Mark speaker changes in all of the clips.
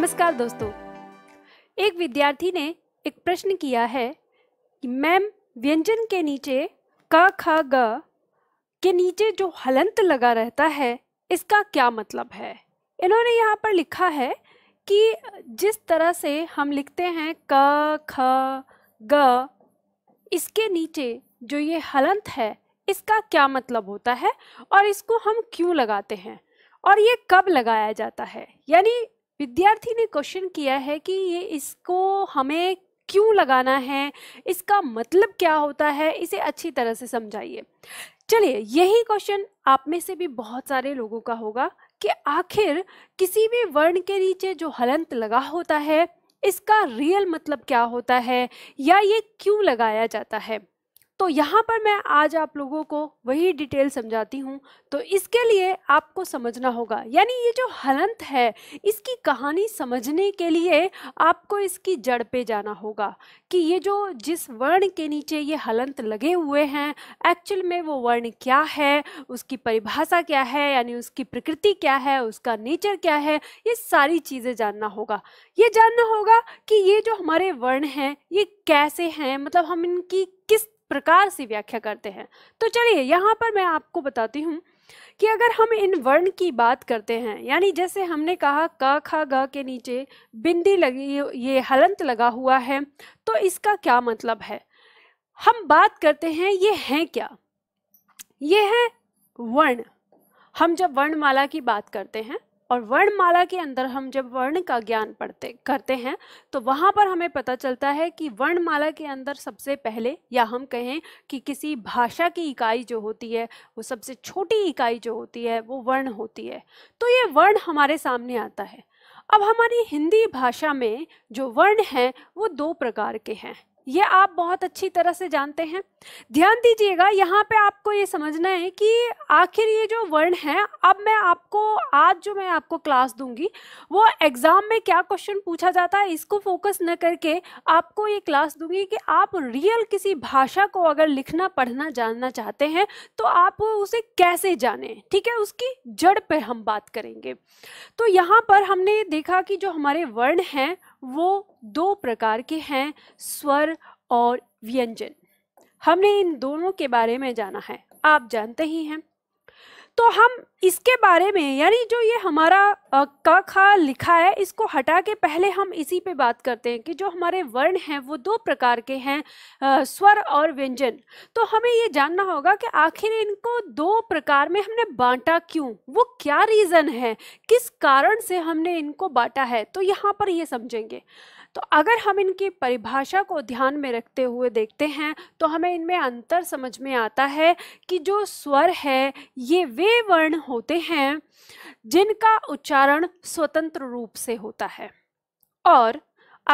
Speaker 1: नमस्कार दोस्तों एक विद्यार्थी ने एक प्रश्न किया है कि मैम व्यंजन के नीचे क ख ग के नीचे जो हलंत लगा रहता है इसका क्या मतलब है इन्होंने यहाँ पर लिखा है कि जिस तरह से हम लिखते हैं क ख ग इसके नीचे जो ये हलंत है इसका क्या मतलब होता है और इसको हम क्यों लगाते हैं और ये कब लगाया जाता है यानी विद्यार्थी ने क्वेश्चन किया है कि ये इसको हमें क्यों लगाना है इसका मतलब क्या होता है इसे अच्छी तरह से समझाइए चलिए यही क्वेश्चन आप में से भी बहुत सारे लोगों का होगा कि आखिर किसी भी वर्ण के नीचे जो हलंत लगा होता है इसका रियल मतलब क्या होता है या ये क्यों लगाया जाता है तो यहाँ पर मैं आज आप लोगों को वही डिटेल समझाती हूँ तो इसके लिए आपको समझना होगा यानी ये जो हलंत है इसकी कहानी समझने के लिए आपको इसकी जड़ पे जाना होगा कि ये जो जिस वर्ण के नीचे ये हलंत लगे हुए हैं एक्चुअल में वो वर्ण क्या है उसकी परिभाषा क्या है यानी उसकी प्रकृति क्या है उसका नेचर क्या है ये सारी चीज़ें जानना होगा ये जानना होगा कि ये जो हमारे वर्ण हैं ये कैसे हैं मतलब हम इनकी किस प्रकार से व्याख्या करते हैं तो चलिए यहाँ पर मैं आपको बताती हूँ कि अगर हम इन वर्ण की बात करते हैं यानी जैसे हमने कहा क ख ग के नीचे बिंदी लगी ये हलंत लगा हुआ है तो इसका क्या मतलब है हम बात करते हैं ये हैं क्या ये है वर्ण हम जब वर्णमाला की बात करते हैं और वर्णमाला के अंदर हम जब वर्ण का ज्ञान पढ़ते करते हैं तो वहाँ पर हमें पता चलता है कि वर्णमाला के अंदर सबसे पहले या हम कहें कि किसी भाषा की इकाई जो होती है वो सबसे छोटी इकाई जो होती है वो वर्ण होती है तो ये वर्ण हमारे सामने आता है अब हमारी हिंदी भाषा में जो वर्ण हैं वो दो प्रकार के हैं ये आप बहुत अच्छी तरह से जानते हैं ध्यान दीजिएगा यहाँ पे आपको ये समझना है कि आखिर ये जो वर्ण है अब मैं आपको आज जो मैं आपको क्लास दूंगी वो एग्ज़ाम में क्या क्वेश्चन पूछा जाता है इसको फोकस न करके आपको ये क्लास दूंगी कि आप रियल किसी भाषा को अगर लिखना पढ़ना जानना चाहते हैं तो आप उसे कैसे जाने ठीक है उसकी जड़ पर हम बात करेंगे तो यहाँ पर हमने देखा कि जो हमारे वर्ण हैं वो दो प्रकार के हैं स्वर और व्यंजन हमने इन दोनों के बारे में जाना है आप जानते ही हैं तो हम इसके बारे में यानी जो ये हमारा क खा लिखा है इसको हटा के पहले हम इसी पे बात करते हैं कि जो हमारे वर्ण हैं वो दो प्रकार के हैं स्वर और व्यंजन तो हमें ये जानना होगा कि आखिर इनको दो प्रकार में हमने बांटा क्यों वो क्या रीज़न है किस कारण से हमने इनको बांटा है तो यहाँ पर ये समझेंगे तो अगर हम इनकी परिभाषा को ध्यान में रखते हुए देखते हैं तो हमें इनमें अंतर समझ में आता है कि जो स्वर है ये वे वर्ण होते हैं जिनका उच्चारण स्वतंत्र रूप से होता है और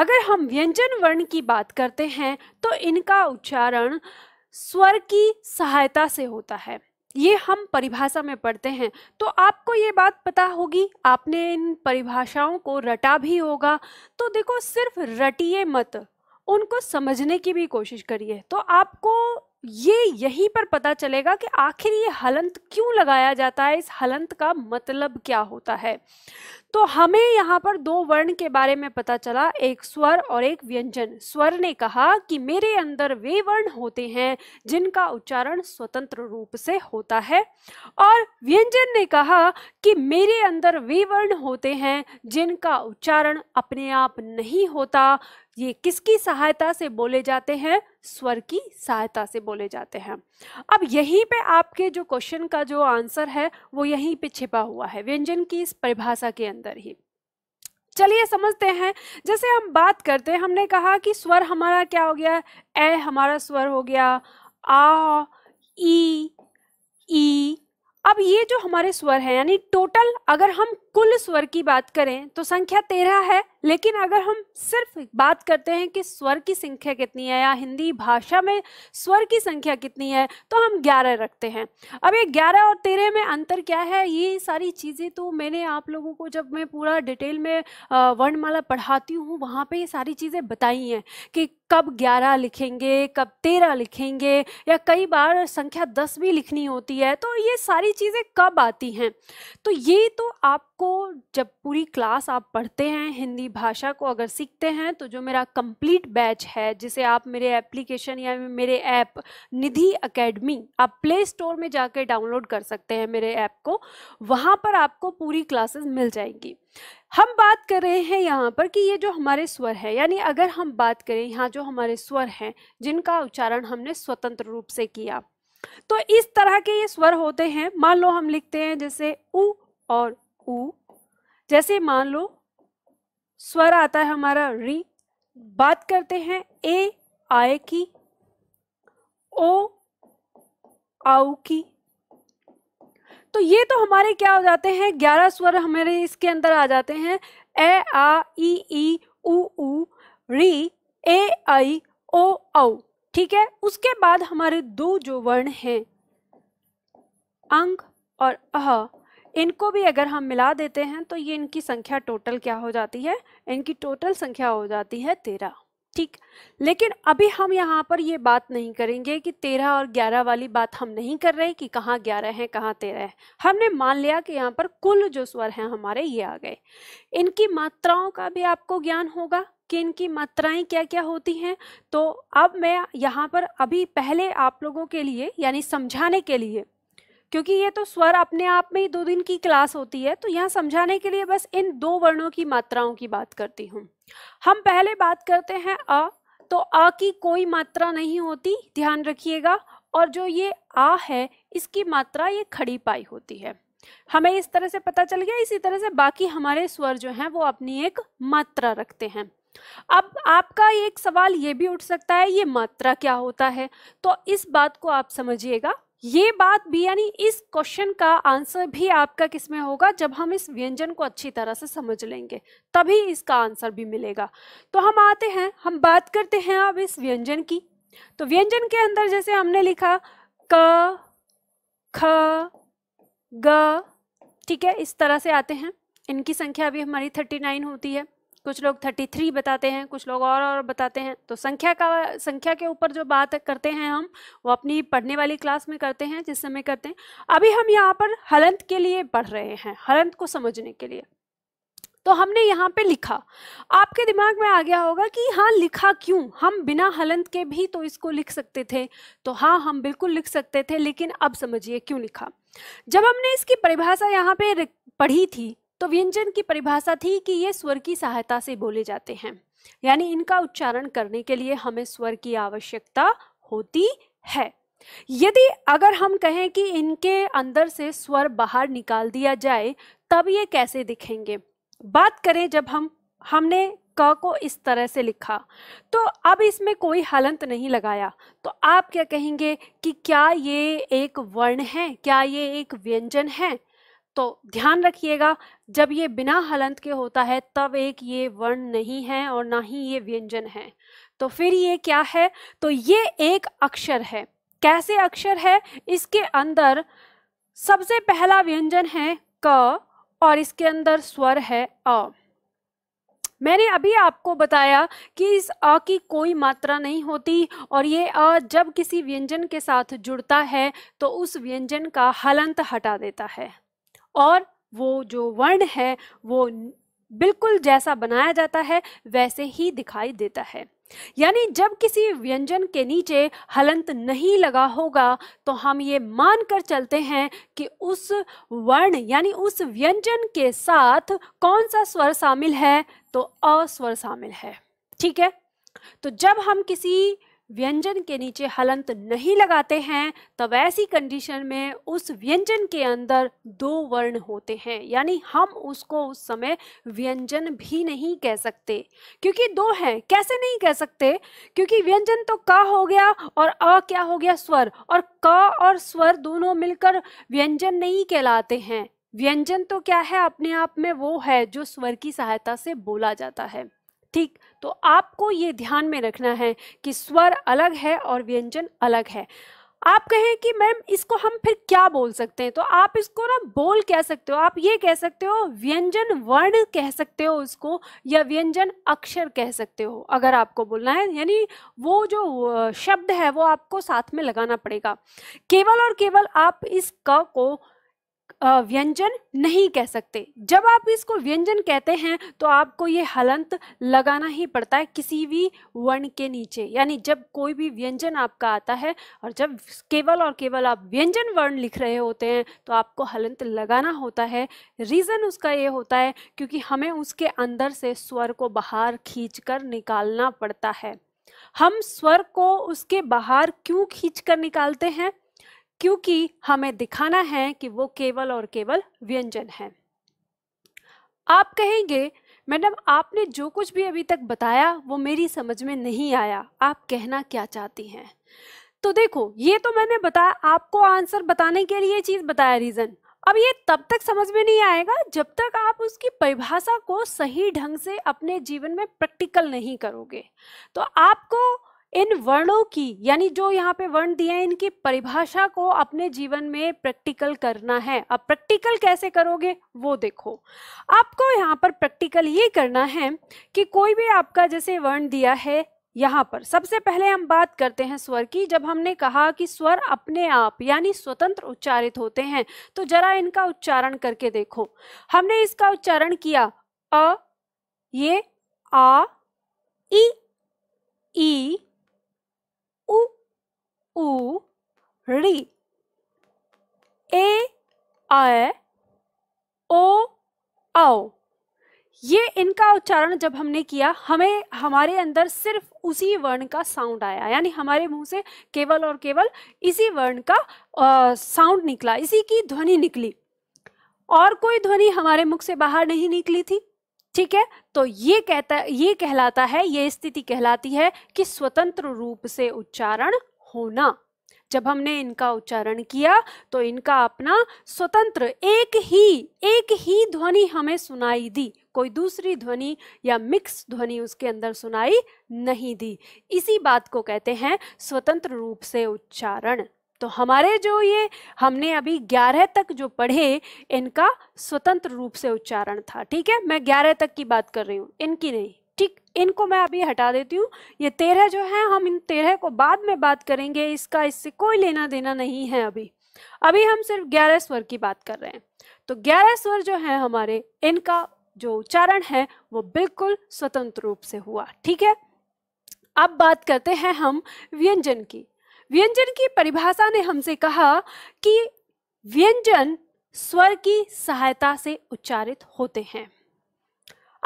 Speaker 1: अगर हम व्यंजन वर्ण की बात करते हैं तो इनका उच्चारण स्वर की सहायता से होता है ये हम परिभाषा में पढ़ते हैं तो आपको ये बात पता होगी आपने इन परिभाषाओं को रटा भी होगा तो देखो सिर्फ रटिए मत उनको समझने की भी कोशिश करिए तो आपको ये यहीं पर पता चलेगा कि आखिर ये हलंत क्यों लगाया जाता है इस हलंत का मतलब क्या होता है तो हमें यहाँ पर दो वर्ण के बारे में पता चला एक स्वर और एक व्यंजन स्वर ने कहा कि मेरे अंदर वे वर्ण होते हैं जिनका उच्चारण स्वतंत्र रूप से होता है और व्यंजन ने कहा कि मेरे अंदर वे वर्ण होते हैं जिनका उच्चारण अपने आप नहीं होता ये किसकी सहायता से बोले जाते हैं स्वर की सहायता से बोले जाते हैं अब यहीं पे आपके जो क्वेश्चन का जो आंसर है वो यहीं पे छिपा हुआ है व्यंजन की इस परिभाषा के अंदर ही चलिए समझते हैं जैसे हम बात करते हैं हमने कहा कि स्वर हमारा क्या हो गया ए हमारा स्वर हो गया आ ई अब ये जो हमारे स्वर हैं यानी टोटल अगर हम कुल स्वर की बात करें तो संख्या तेरह है लेकिन अगर हम सिर्फ बात करते हैं कि स्वर की संख्या कितनी है या हिंदी भाषा में स्वर की संख्या कितनी है तो हम ग्यारह रखते हैं अब ये ग्यारह और तेरह में अंतर क्या है ये सारी चीज़ें तो मैंने आप लोगों को जब मैं पूरा डिटेल में वर्णमाला पढ़ाती हूँ वहाँ पर ये सारी चीज़ें बताई हैं कि कब ग्यारह लिखेंगे कब तेरह लिखेंगे या कई बार संख्या दस भी लिखनी होती है तो ये सारी चीज़ें कब आती हैं तो ये तो आप आपको जब पूरी क्लास आप पढ़ते हैं हिंदी भाषा को अगर सीखते हैं तो जो मेरा कंप्लीट बैच है जिसे आप मेरे एप्लीकेशन या मेरे ऐप निधि एकेडमी आप प्ले स्टोर में जाकर डाउनलोड कर सकते हैं मेरे ऐप को वहाँ पर आपको पूरी क्लासेस मिल जाएंगी हम बात कर रहे हैं यहाँ पर कि ये जो हमारे स्वर है यानी अगर हम बात करें यहाँ जो हमारे स्वर हैं जिनका उच्चारण हमने स्वतंत्र रूप से किया तो इस तरह के ये स्वर होते हैं मान लो हम लिखते हैं जैसे उ और ऊ जैसे मान लो स्वर आता है हमारा री बात करते हैं ए आय की ओ आऊ की तो ये तो हमारे क्या हो जाते हैं ग्यारह स्वर हमारे इसके अंदर आ जाते हैं ए आ ई ई ऊ री ए आई ओ औ ठीक है उसके बाद हमारे दो जो वर्ण हैं अंग और अह इनको भी अगर हम मिला देते हैं तो ये इनकी संख्या टोटल क्या हो जाती है इनकी टोटल संख्या हो जाती है तेरह ठीक लेकिन अभी हम यहाँ पर ये बात नहीं करेंगे कि तेरह और ग्यारह वाली बात हम नहीं कर रहे कि कहाँ ग्यारह है कहाँ तेरह है हमने मान लिया कि यहाँ पर कुल जो स्वर हैं हमारे ये आ गए इनकी मात्राओं का भी आपको ज्ञान होगा कि इनकी मात्राएं क्या क्या होती हैं तो अब मैं यहाँ पर अभी पहले आप लोगों के लिए यानी समझाने के लिए क्योंकि ये तो स्वर अपने आप में ही दो दिन की क्लास होती है तो यहाँ समझाने के लिए बस इन दो वर्णों की मात्राओं की बात करती हूँ हम पहले बात करते हैं अ तो अ की कोई मात्रा नहीं होती ध्यान रखिएगा और जो ये आ है इसकी मात्रा ये खड़ी पाई होती है हमें इस तरह से पता चल गया इसी तरह से बाकी हमारे स्वर जो हैं वो अपनी एक मात्रा रखते हैं अब आपका एक सवाल ये भी उठ सकता है ये मात्रा क्या होता है तो इस बात को आप समझिएगा ये बात भी यानी इस क्वेश्चन का आंसर भी आपका किसमें होगा जब हम इस व्यंजन को अच्छी तरह से समझ लेंगे तभी इसका आंसर भी मिलेगा तो हम आते हैं हम बात करते हैं अब इस व्यंजन की तो व्यंजन के अंदर जैसे हमने लिखा क ख ग ठीक है इस तरह से आते हैं इनकी संख्या अभी हमारी थर्टी नाइन होती है कुछ लोग 33 बताते हैं कुछ लोग और और बताते हैं तो संख्या का संख्या के ऊपर जो बात करते हैं हम वो अपनी पढ़ने वाली क्लास में करते हैं जिस समय करते हैं अभी हम यहाँ पर हलंत के लिए पढ़ रहे हैं हलंत को समझने के लिए तो हमने यहाँ पे लिखा आपके दिमाग में आ गया होगा कि हाँ लिखा क्यों हम बिना हलंत के भी तो इसको लिख सकते थे तो हाँ हम बिल्कुल लिख सकते थे लेकिन अब समझिए क्यों लिखा जब हमने इसकी परिभाषा यहाँ पे पढ़ी थी तो व्यंजन की परिभाषा थी कि ये स्वर की सहायता से बोले जाते हैं यानी इनका उच्चारण करने के लिए हमें स्वर की आवश्यकता होती है यदि अगर हम कहें कि इनके अंदर से स्वर बाहर निकाल दिया जाए तब ये कैसे दिखेंगे बात करें जब हम हमने क को इस तरह से लिखा तो अब इसमें कोई हलंत नहीं लगाया तो आप क्या कहेंगे कि क्या ये एक वर्ण है क्या ये एक व्यंजन है तो ध्यान रखिएगा जब ये बिना हलंत के होता है तब एक ये वर्ण नहीं है और ना ही ये व्यंजन है तो फिर ये क्या है तो ये एक अक्षर है कैसे अक्षर है इसके अंदर सबसे पहला व्यंजन है क और इसके अंदर स्वर है अ मैंने अभी आपको बताया कि इस अ की कोई मात्रा नहीं होती और ये अ जब किसी व्यंजन के साथ जुड़ता है तो उस व्यंजन का हलंत हटा देता है और वो जो वर्ण है वो बिल्कुल जैसा बनाया जाता है वैसे ही दिखाई देता है यानी जब किसी व्यंजन के नीचे हलंत नहीं लगा होगा तो हम ये मान कर चलते हैं कि उस वर्ण यानी उस व्यंजन के साथ कौन सा स्वर शामिल है तो अस्वर शामिल है ठीक है तो जब हम किसी व्यंजन के नीचे हलंत नहीं लगाते हैं तब ऐसी कंडीशन में उस व्यंजन के अंदर दो वर्ण होते हैं यानी हम उसको उस समय व्यंजन भी नहीं कह सकते क्योंकि दो हैं कैसे नहीं कह सकते क्योंकि व्यंजन तो का हो गया और अ क्या हो गया स्वर और क और स्वर दोनों मिलकर व्यंजन नहीं कहलाते हैं व्यंजन तो क्या है अपने आप में वो है जो स्वर की सहायता से बोला जाता है ठीक तो आपको ये ध्यान में रखना है कि स्वर अलग है और व्यंजन अलग है आप कहें कि मैम इसको हम फिर क्या बोल सकते हैं तो आप इसको ना बोल कह सकते हो आप ये कह सकते हो व्यंजन वर्ण कह सकते हो उसको या व्यंजन अक्षर कह सकते हो अगर आपको बोलना है यानी वो जो शब्द है वो आपको साथ में लगाना पड़ेगा केवल और केवल आप इस क को व्यंजन नहीं कह सकते जब आप इसको व्यंजन कहते हैं तो आपको ये हलंत लगाना ही पड़ता है किसी भी वर्ण के नीचे यानी जब कोई भी व्यंजन आपका आता है और जब केवल और केवल आप व्यंजन वर्ण लिख रहे होते हैं तो आपको हलंत लगाना होता है रीज़न उसका ये होता है क्योंकि हमें उसके अंदर से स्वर को बाहर खींच कर निकालना पड़ता है हम स्वर को उसके बाहर क्यों खींच कर निकालते हैं क्योंकि हमें दिखाना है कि वो केवल और केवल व्यंजन है आप कहेंगे मैडम आपने जो कुछ भी अभी तक बताया वो मेरी समझ में नहीं आया आप कहना क्या चाहती हैं तो देखो ये तो मैंने बताया आपको आंसर बताने के लिए चीज़ बताया रीज़न अब ये तब तक समझ में नहीं आएगा जब तक आप उसकी परिभाषा को सही ढंग से अपने जीवन में प्रैक्टिकल नहीं करोगे तो आपको इन वर्णों की यानी जो यहाँ पे वर्ण दिए हैं इनकी परिभाषा को अपने जीवन में प्रैक्टिकल करना है अब प्रैक्टिकल कैसे करोगे वो देखो आपको यहाँ पर प्रैक्टिकल ये करना है कि कोई भी आपका जैसे वर्ण दिया है यहाँ पर सबसे पहले हम बात करते हैं स्वर की जब हमने कहा कि स्वर अपने आप यानी स्वतंत्र उच्चारित होते हैं तो जरा इनका उच्चारण करके देखो हमने इसका उच्चारण किया अ ये आ ई ई उ री ए आय ओ आओ ये इनका उच्चारण जब हमने किया हमें हमारे अंदर सिर्फ उसी वर्ण का साउंड आया यानी हमारे मुंह से केवल और केवल इसी वर्ण का साउंड निकला इसी की ध्वनि निकली और कोई ध्वनि हमारे मुख से बाहर नहीं निकली थी ठीक है तो ये कहता ये कहलाता है ये स्थिति कहलाती है कि स्वतंत्र रूप से उच्चारण होना जब हमने इनका उच्चारण किया तो इनका अपना स्वतंत्र एक ही एक ही ध्वनि हमें सुनाई दी कोई दूसरी ध्वनि या मिक्स ध्वनि उसके अंदर सुनाई नहीं दी इसी बात को कहते हैं स्वतंत्र रूप से उच्चारण तो हमारे जो ये हमने अभी ग्यारह तक जो पढ़े इनका स्वतंत्र रूप से उच्चारण था ठीक है मैं ग्यारह तक की बात कर रही हूँ इनकी नहीं ठीक इनको मैं अभी हटा देती हूँ ये तेरह जो है हम इन तेरह को बाद में बात करेंगे इसका इससे कोई लेना देना नहीं है अभी अभी हम सिर्फ ग्यारह स्वर की बात कर रहे हैं तो ग्यारह स्वर जो है हमारे इनका जो उच्चारण है वो बिल्कुल स्वतंत्र रूप से हुआ ठीक है अब बात करते हैं हम व्यंजन की व्यंजन की परिभाषा ने हमसे कहा कि व्यंजन स्वर की सहायता से उच्चारित होते हैं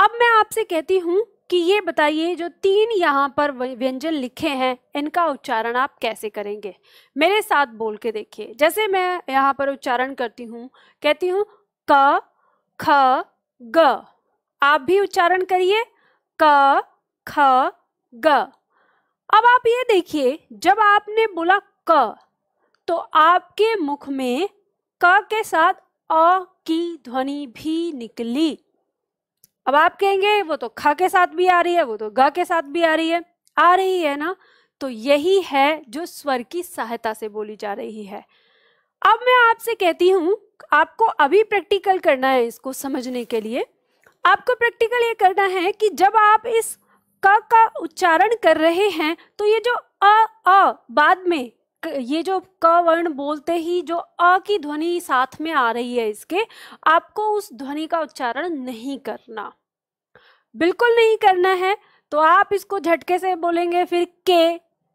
Speaker 1: अब मैं आपसे कहती हूं कि ये बताइए जो तीन यहाँ पर व्यंजन लिखे हैं इनका उच्चारण आप कैसे करेंगे मेरे साथ बोल के देखिए जैसे मैं यहाँ पर उच्चारण करती हूँ कहती हूँ क ख ग आप भी उच्चारण करिए क ख ग अब आप ये देखिए जब आपने बोला क तो आपके मुख में क के साथ अ की ध्वनि भी निकली अब आप कहेंगे वो तो ख के साथ भी आ रही है वो तो ग के साथ भी आ रही है आ रही है ना तो यही है जो स्वर की सहायता से बोली जा रही है अब मैं आपसे कहती हूं आपको अभी प्रैक्टिकल करना है इसको समझने के लिए आपको प्रैक्टिकल ये करना है कि जब आप इस क का उच्चारण कर रहे हैं तो ये जो अ अ बाद में ये जो क वर्ण बोलते ही जो अ की ध्वनि साथ में आ रही है इसके आपको उस ध्वनि का उच्चारण नहीं करना बिल्कुल नहीं करना है तो आप इसको झटके से बोलेंगे फिर के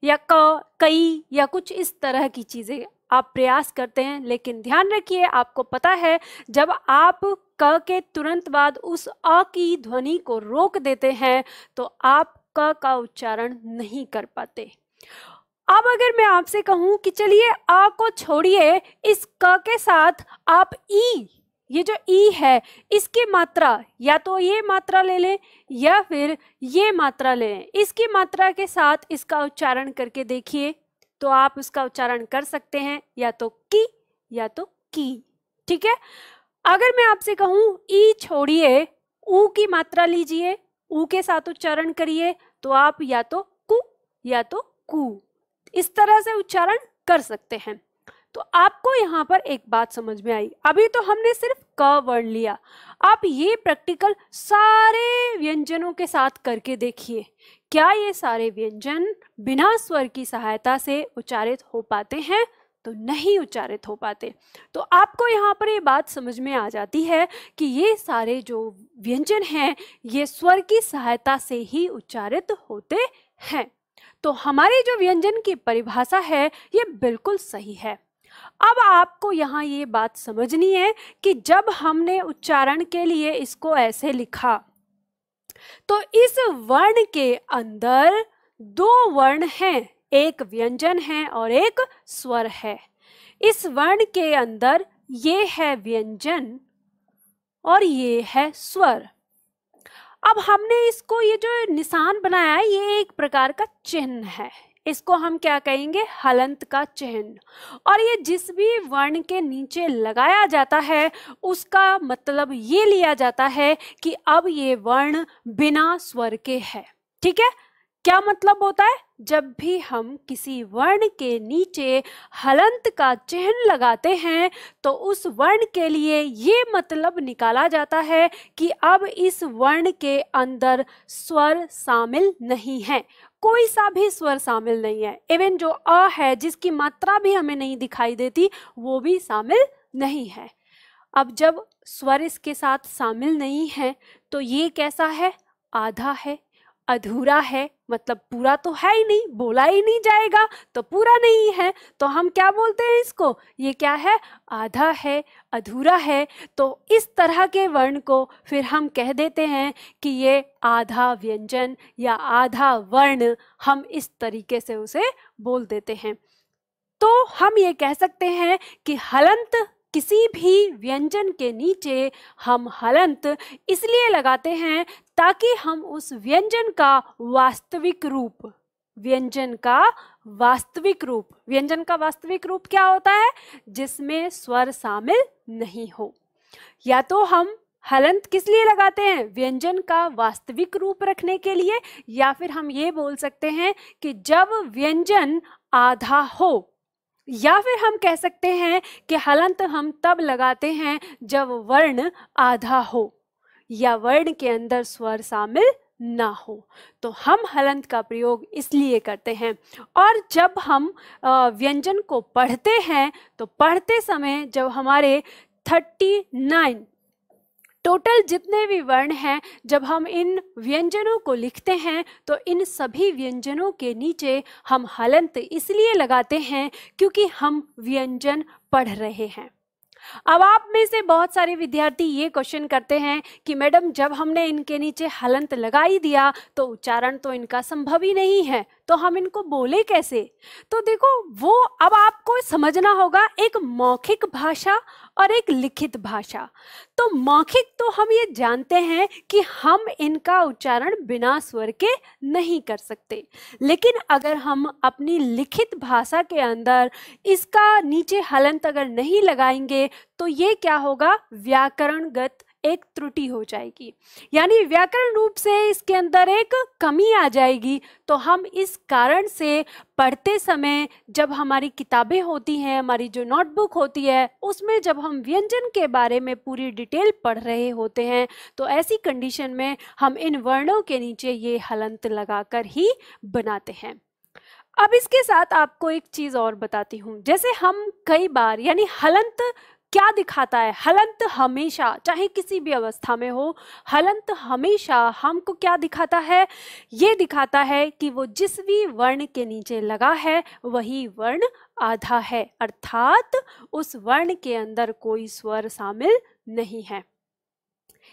Speaker 1: या क कई या कुछ इस तरह की चीज़ें आप प्रयास करते हैं लेकिन ध्यान रखिए आपको पता है जब आप क के तुरंत बाद उस अ की ध्वनि को रोक देते हैं तो आप क का उच्चारण नहीं कर पाते अब अगर मैं आपसे कहूं कि चलिए आ को छोड़िए इस क के साथ आप ई ये जो ई है इसकी मात्रा या तो ये मात्रा ले लें या फिर ये मात्रा ले लें इसकी मात्रा के साथ इसका उच्चारण करके देखिए तो आप उसका उच्चारण कर सकते हैं या तो की या तो की ठीक है अगर मैं आपसे कहूं ई छोड़िए ऊ की मात्रा लीजिए ऊ के साथ उच्चारण करिए तो आप या तो कु या तो कू इस तरह से उच्चारण कर सकते हैं तो आपको यहाँ पर एक बात समझ में आई अभी तो हमने सिर्फ क वर्ण लिया आप ये प्रैक्टिकल सारे व्यंजनों के साथ करके देखिए क्या ये सारे व्यंजन बिना स्वर की सहायता से उच्चारित हो पाते हैं तो नहीं उच्चारित हो पाते तो आपको यहाँ पर ये बात समझ में आ जाती है कि ये सारे जो व्यंजन हैं ये स्वर की सहायता से ही उच्चारित होते हैं तो हमारे जो व्यंजन की परिभाषा है ये बिल्कुल सही है अब आपको यहाँ ये बात समझनी है कि जब हमने उच्चारण के लिए इसको ऐसे लिखा तो इस वर्ण के अंदर दो वर्ण हैं एक व्यंजन है और एक स्वर है इस वर्ण के अंदर ये है व्यंजन और ये है स्वर अब हमने इसको ये जो निशान बनाया है ये एक प्रकार का चिन्ह है इसको हम क्या कहेंगे हलंत का चिन्ह और ये जिस भी वर्ण के नीचे लगाया जाता है उसका मतलब ये लिया जाता है कि अब ये वर्ण बिना स्वर के है ठीक है क्या मतलब होता है जब भी हम किसी वर्ण के नीचे हलंत का चिन्ह लगाते हैं तो उस वर्ण के लिए ये मतलब निकाला जाता है कि अब इस वर्ण के अंदर स्वर शामिल नहीं है कोई सा भी स्वर शामिल नहीं है इवन जो अ है जिसकी मात्रा भी हमें नहीं दिखाई देती वो भी शामिल नहीं है अब जब स्वर इसके साथ शामिल नहीं है तो ये कैसा है आधा है अधूरा है मतलब पूरा तो है ही नहीं बोला ही नहीं जाएगा तो पूरा नहीं है तो हम क्या बोलते हैं इसको ये क्या है आधा है अधूरा है तो इस तरह के वर्ण को फिर हम कह देते हैं कि ये आधा व्यंजन या आधा वर्ण हम इस तरीके से उसे बोल देते हैं तो हम ये कह सकते हैं कि हलंत किसी भी व्यंजन के नीचे हम हलंत इसलिए लगाते हैं ताकि हम उस व्यंजन का वास्तविक रूप व्यंजन का वास्तविक रूप व्यंजन का वास्तविक रूप क्या होता है जिसमें स्वर शामिल नहीं हो या तो हम हलंत किस लिए लगाते हैं व्यंजन का वास्तविक रूप रखने के लिए या फिर हम ये बोल सकते हैं कि जब व्यंजन आधा हो या फिर हम कह सकते हैं कि हलंत हम तब लगाते हैं जब वर्ण आधा हो या वर्ण के अंदर स्वर शामिल ना हो तो हम हलंत का प्रयोग इसलिए करते हैं और जब हम व्यंजन को पढ़ते हैं तो पढ़ते समय जब हमारे थर्टी नाइन टोटल जितने भी वर्ण हैं जब हम इन व्यंजनों को लिखते हैं तो इन सभी व्यंजनों के नीचे हम हलंत इसलिए लगाते हैं क्योंकि हम व्यंजन पढ़ रहे हैं अब आप में से बहुत सारे विद्यार्थी ये क्वेश्चन करते हैं कि मैडम जब हमने इनके नीचे हलंत लगा ही दिया तो उच्चारण तो इनका संभव ही नहीं है तो हम इनको बोले कैसे तो देखो वो अब आपको समझना होगा एक मौखिक भाषा और एक लिखित भाषा तो मौखिक तो हम ये जानते हैं कि हम इनका उच्चारण बिना स्वर के नहीं कर सकते लेकिन अगर हम अपनी लिखित भाषा के अंदर इसका नीचे हलंत अगर नहीं लगाएंगे तो ये क्या होगा व्याकरणगत एक त्रुटि हो जाएगी यानी व्याकरण रूप से इसके अंदर एक कमी आ जाएगी तो हम इस कारण से पढ़ते समय जब हमारी किताबें होती हैं हमारी जो नोटबुक होती है उसमें जब हम व्यंजन के बारे में पूरी डिटेल पढ़ रहे होते हैं तो ऐसी कंडीशन में हम इन वर्णों के नीचे ये हलंत लगाकर ही बनाते हैं अब इसके साथ आपको एक चीज़ और बताती हूँ जैसे हम कई बार यानी हलंत क्या दिखाता है हलंत हमेशा चाहे किसी भी अवस्था में हो हलंत हमेशा हमको क्या दिखाता है ये दिखाता है कि वो जिस भी वर्ण के नीचे लगा है वही वर्ण आधा है अर्थात उस वर्ण के अंदर कोई स्वर शामिल नहीं है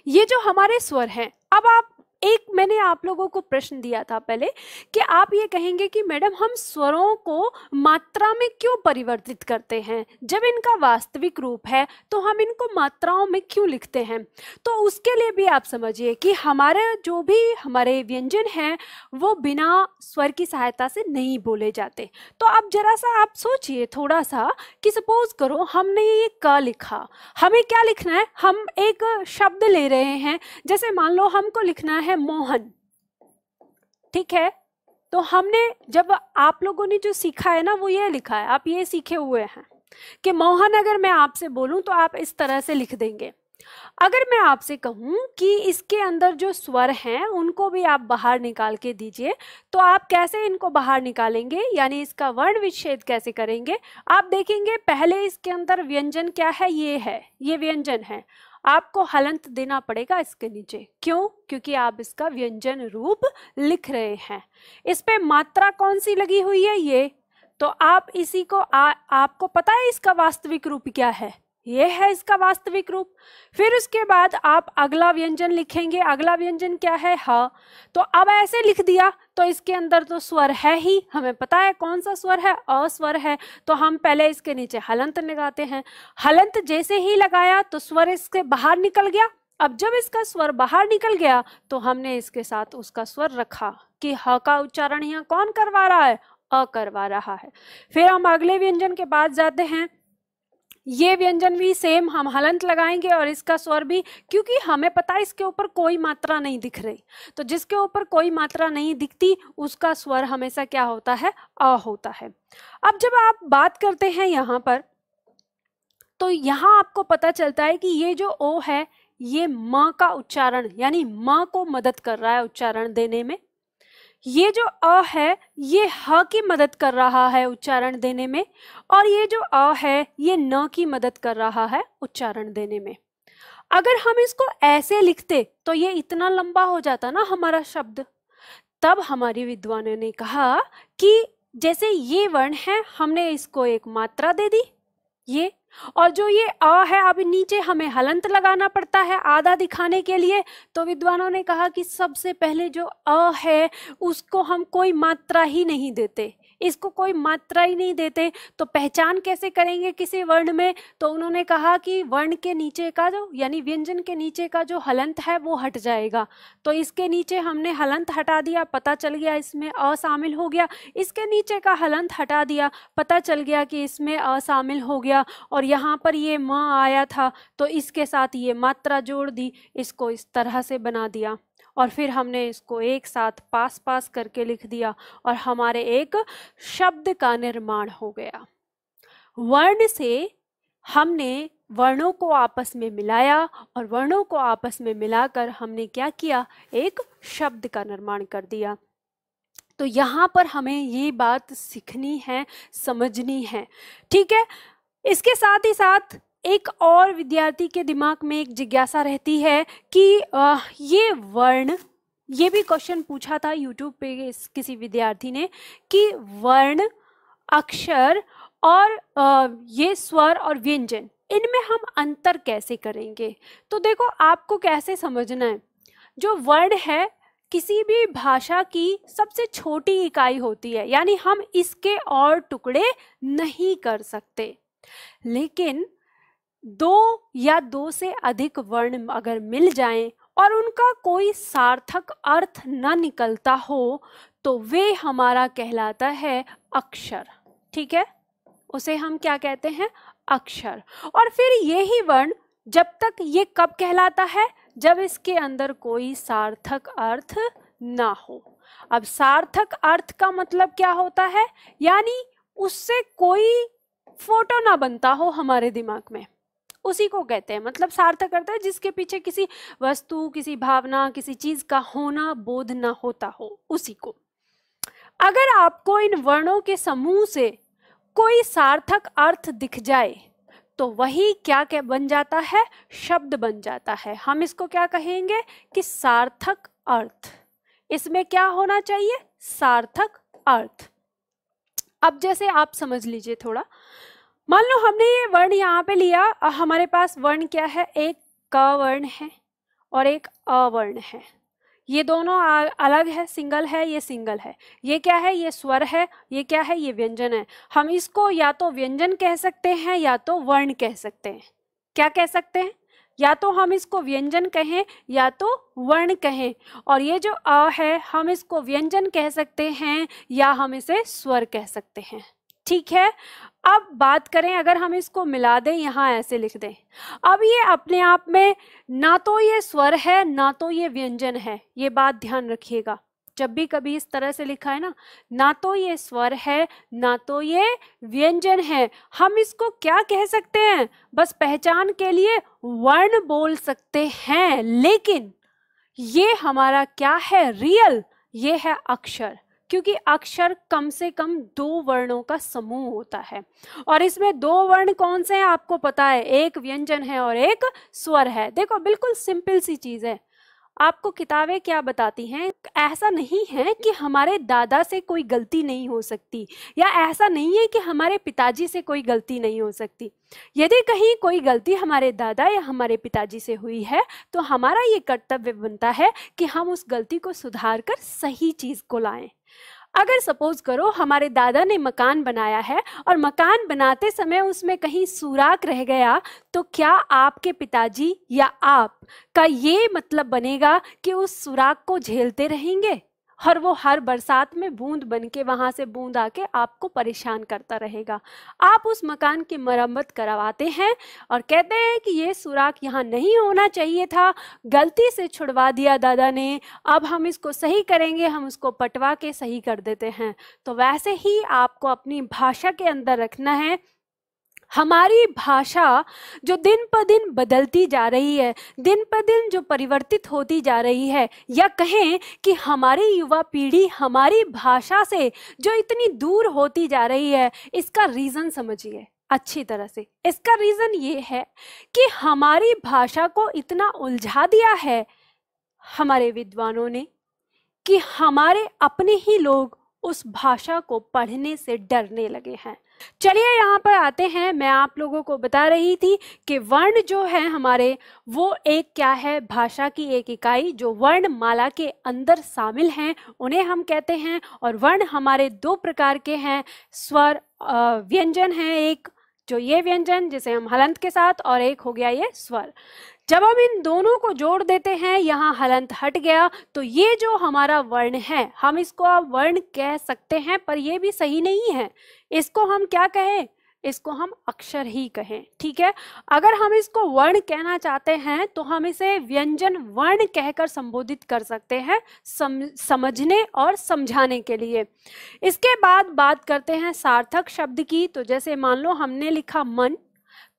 Speaker 1: ये जो हमारे स्वर हैं अब आप एक मैंने आप लोगों को प्रश्न दिया था पहले कि आप ये कहेंगे कि मैडम हम स्वरों को मात्रा में क्यों परिवर्तित करते हैं जब इनका वास्तविक रूप है तो हम इनको मात्राओं में क्यों लिखते हैं तो उसके लिए भी आप समझिए कि हमारे जो भी हमारे व्यंजन हैं वो बिना स्वर की सहायता से नहीं बोले जाते तो आप जरा सा आप सोचिए थोड़ा सा कि सपोज करो हमने ये क लिखा हमें क्या लिखना है हम एक शब्द ले रहे हैं जैसे मान लो हमको लिखना है है मोहन ठीक है तो हमने जब आप लोगों ने जो सीखा है ना वो ये लिखा है आप ये सीखे हुए हैं कि मोहन अगर मैं आपसे बोलूं तो आप इस तरह से लिख देंगे अगर मैं आपसे कहूं कि इसके अंदर जो स्वर हैं उनको भी आप बाहर निकाल के दीजिए तो आप कैसे इनको बाहर निकालेंगे यानी इसका वर्ण विच्छेद कैसे करेंगे आप देखेंगे पहले इसके अंदर व्यंजन क्या है ये है ये व्यंजन है आपको हलंत देना पड़ेगा इसके नीचे क्यों क्योंकि आप इसका व्यंजन रूप लिख रहे हैं इस पे मात्रा कौन सी लगी हुई है ये तो आप इसी को आ, आपको पता है इसका वास्तविक रूप क्या है ये है इसका वास्तविक रूप फिर उसके बाद आप अगला व्यंजन लिखेंगे अगला व्यंजन क्या है ह तो अब ऐसे लिख दिया तो इसके अंदर तो स्वर है ही हमें पता है कौन सा स्वर है अस्वर है तो हम पहले इसके नीचे हलंत लगाते हैं हलंत जैसे ही लगाया तो स्वर इसके बाहर निकल गया अब जब इसका स्वर बाहर निकल गया तो हमने इसके साथ उसका स्वर रखा कि ह का उच्चारण यहाँ कौन करवा रहा है अ करवा रहा है फिर हम अगले व्यंजन के बाद जाते हैं ये व्यंजन भी सेम हम हलंत लगाएंगे और इसका स्वर भी क्योंकि हमें पता है इसके ऊपर कोई मात्रा नहीं दिख रही तो जिसके ऊपर कोई मात्रा नहीं दिखती उसका स्वर हमेशा क्या होता है अ होता है अब जब आप बात करते हैं यहाँ पर तो यहाँ आपको पता चलता है कि ये जो ओ है ये म का उच्चारण यानी म को मदद कर रहा है उच्चारण देने में ये जो अ है ये ह की मदद कर रहा है उच्चारण देने में और ये जो अ है ये न की मदद कर रहा है उच्चारण देने में अगर हम इसको ऐसे लिखते तो ये इतना लंबा हो जाता ना हमारा शब्द तब हमारी विद्वानों ने कहा कि जैसे ये वर्ण है हमने इसको एक मात्रा दे दी ये और जो ये अ है अब नीचे हमें हलंत लगाना पड़ता है आधा दिखाने के लिए तो विद्वानों ने कहा कि सबसे पहले जो अ है उसको हम कोई मात्रा ही नहीं देते इसको कोई मात्रा ही नहीं देते तो पहचान कैसे करेंगे किसी वर्ण में तो उन्होंने कहा कि वर्ण के नीचे का जो यानी व्यंजन के नीचे का जो हलंत है वो हट जाएगा तो इसके नीचे हमने हलंत हटा दिया पता चल गया इसमें अशामिल हो गया इसके नीचे का हलंत हटा दिया पता चल गया कि इसमें अशामिल हो गया और यहाँ पर ये म आया था तो इसके साथ ये मात्रा जोड़ दी इसको इस तरह से बना दिया और फिर हमने इसको एक साथ पास पास करके लिख दिया और हमारे एक शब्द का निर्माण हो गया वर्ण से हमने वर्णों को आपस में मिलाया और वर्णों को आपस में मिलाकर हमने क्या किया एक शब्द का निर्माण कर दिया तो यहाँ पर हमें ये बात सीखनी है समझनी है ठीक है इसके साथ ही साथ एक और विद्यार्थी के दिमाग में एक जिज्ञासा रहती है कि ये वर्ण ये भी क्वेश्चन पूछा था यूट्यूब पे किसी विद्यार्थी ने कि वर्ण अक्षर और ये स्वर और व्यंजन इनमें हम अंतर कैसे करेंगे तो देखो आपको कैसे समझना है जो वर्ण है किसी भी भाषा की सबसे छोटी इकाई होती है यानी हम इसके और टुकड़े नहीं कर सकते लेकिन दो या दो से अधिक वर्ण अगर मिल जाएं और उनका कोई सार्थक अर्थ न निकलता हो तो वे हमारा कहलाता है अक्षर ठीक है उसे हम क्या कहते हैं अक्षर और फिर यही वर्ण जब तक ये कब कहलाता है जब इसके अंदर कोई सार्थक अर्थ ना हो अब सार्थक अर्थ का मतलब क्या होता है यानी उससे कोई फोटो ना बनता हो हमारे दिमाग में उसी को कहते हैं मतलब सार्थक अर्थ है जिसके पीछे किसी वस्तु किसी भावना किसी चीज का होना बोध ना होता हो उसी को अगर आपको इन वर्णों के समूह से कोई सार्थक अर्थ दिख जाए तो वही क्या क्या बन जाता है शब्द बन जाता है हम इसको क्या कहेंगे कि सार्थक अर्थ इसमें क्या होना चाहिए सार्थक अर्थ अब जैसे आप समझ लीजिए थोड़ा मान लो हमने ये वर्ण यहाँ पे लिया हमारे पास वर्ण क्या है एक क वर्ण है और एक अवर्ण है ये दोनों अलग है सिंगल है ये सिंगल है ये क्या है ये स्वर है ये क्या है ये व्यंजन है हम इसको या तो व्यंजन कह सकते हैं या तो वर्ण कह सकते हैं क्या कह सकते हैं या तो हम इसको व्यंजन कहें या तो वर्ण कहें और ये जो अ है हम इसको व्यंजन कह सकते हैं या हम इसे स्वर कह सकते हैं ठीक है अब बात करें अगर हम इसको मिला दें यहाँ ऐसे लिख दें अब ये अपने आप में ना तो ये स्वर है ना तो ये व्यंजन है ये बात ध्यान रखिएगा जब भी कभी इस तरह से लिखा है ना ना तो ये स्वर है ना तो ये व्यंजन है हम इसको क्या कह सकते हैं बस पहचान के लिए वर्ण बोल सकते हैं लेकिन ये हमारा क्या है रियल ये है अक्षर क्योंकि अक्षर कम से कम दो वर्णों का समूह होता है और इसमें दो वर्ण कौन से हैं आपको पता है एक व्यंजन है और एक स्वर है देखो बिल्कुल सिंपल सी चीज़ है आपको किताबें क्या बताती हैं ऐसा नहीं है कि हमारे दादा से कोई गलती नहीं हो सकती या ऐसा नहीं है कि हमारे पिताजी से कोई गलती नहीं हो सकती यदि कहीं कोई गलती हमारे दादा या हमारे पिताजी से हुई है तो हमारा ये कर्तव्य बनता है कि हम उस गलती को सुधार कर सही चीज़ को लाएं अगर सपोज करो हमारे दादा ने मकान बनाया है और मकान बनाते समय उसमें कहीं सुराख रह गया तो क्या आपके पिताजी या आप का ये मतलब बनेगा कि उस सुराख को झेलते रहेंगे और वो हर बरसात में बूंद बन के वहाँ से बूंद आके आपको परेशान करता रहेगा आप उस मकान की मरम्मत करवाते हैं और कहते हैं कि ये सुराख यहाँ नहीं होना चाहिए था गलती से छुड़वा दिया दादा ने अब हम इसको सही करेंगे हम उसको पटवा के सही कर देते हैं तो वैसे ही आपको अपनी भाषा के अंदर रखना है हमारी भाषा जो दिन पर दिन बदलती जा रही है दिन पर दिन जो परिवर्तित होती जा रही है या कहें कि हमारी युवा पीढ़ी हमारी भाषा से जो इतनी दूर होती जा रही है इसका रीज़न समझिए अच्छी तरह से इसका रीज़न ये है कि हमारी भाषा को इतना उलझा दिया है हमारे विद्वानों ने कि हमारे अपने ही लोग उस भाषा को पढ़ने से डरने लगे हैं चलिए यहाँ पर आते हैं मैं आप लोगों को बता रही थी कि वर्ण जो है हमारे वो एक क्या है भाषा की एक इकाई जो वर्ण माला के अंदर शामिल हैं उन्हें हम कहते हैं और वर्ण हमारे दो प्रकार के हैं स्वर व्यंजन है एक जो ये व्यंजन जिसे हम हलंत के साथ और एक हो गया ये स्वर जब हम इन दोनों को जोड़ देते हैं यहाँ हलंत हट गया तो ये जो हमारा वर्ण है हम इसको आप वर्ण कह सकते हैं पर ये भी सही नहीं है इसको हम क्या कहें इसको हम अक्षर ही कहें ठीक है अगर हम इसको वर्ण कहना चाहते हैं तो हम इसे व्यंजन वर्ण कहकर संबोधित कर सकते हैं सम, समझने और समझाने के लिए इसके बाद बात करते हैं सार्थक शब्द की तो जैसे मान लो हमने लिखा मन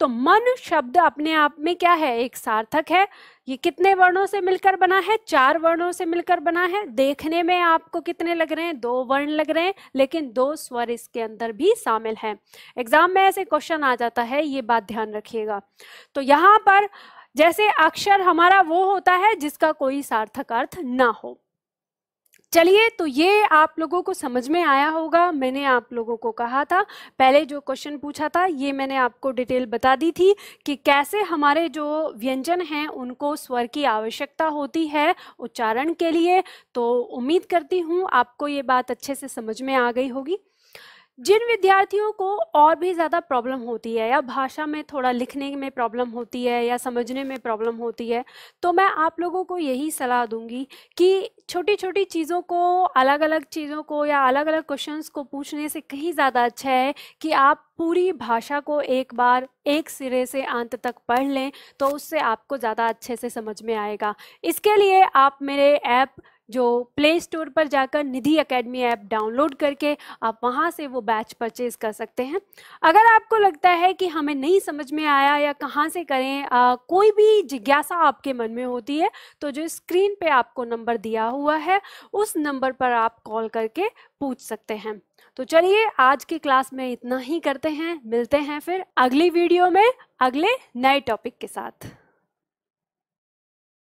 Speaker 1: तो मन शब्द अपने आप में क्या है एक सार्थक है ये कितने वर्णों से मिलकर बना है चार वर्णों से मिलकर बना है देखने में आपको कितने लग रहे हैं दो वर्ण लग रहे हैं लेकिन दो स्वर इसके अंदर भी शामिल हैं एग्जाम में ऐसे क्वेश्चन आ जाता है ये बात ध्यान रखिएगा तो यहाँ पर जैसे अक्षर हमारा वो होता है जिसका कोई सार्थक अर्थ ना हो चलिए तो ये आप लोगों को समझ में आया होगा मैंने आप लोगों को कहा था पहले जो क्वेश्चन पूछा था ये मैंने आपको डिटेल बता दी थी कि कैसे हमारे जो व्यंजन हैं उनको स्वर की आवश्यकता होती है उच्चारण के लिए तो उम्मीद करती हूँ आपको ये बात अच्छे से समझ में आ गई होगी जिन विद्यार्थियों को और भी ज़्यादा प्रॉब्लम होती है या भाषा में थोड़ा लिखने में प्रॉब्लम होती है या समझने में प्रॉब्लम होती है तो मैं आप लोगों को यही सलाह दूंगी कि छोटी छोटी चीज़ों को अलग अलग चीज़ों को या अलग अलग क्वेश्चंस को पूछने से कहीं ज़्यादा अच्छा है कि आप पूरी भाषा को एक बार एक सिरे से अंत तक पढ़ लें तो उससे आपको ज़्यादा अच्छे से समझ में आएगा इसके लिए आप मेरे ऐप जो प्ले स्टोर पर जाकर निधि एकेडमी ऐप डाउनलोड करके आप वहाँ से वो बैच परचेज कर सकते हैं अगर आपको लगता है कि हमें नहीं समझ में आया या कहाँ से करें आ, कोई भी जिज्ञासा आपके मन में होती है तो जो स्क्रीन पे आपको नंबर दिया हुआ है उस नंबर पर आप कॉल करके पूछ सकते हैं तो चलिए आज की क्लास में इतना ही करते हैं मिलते हैं फिर अगली वीडियो में अगले नए टॉपिक के साथ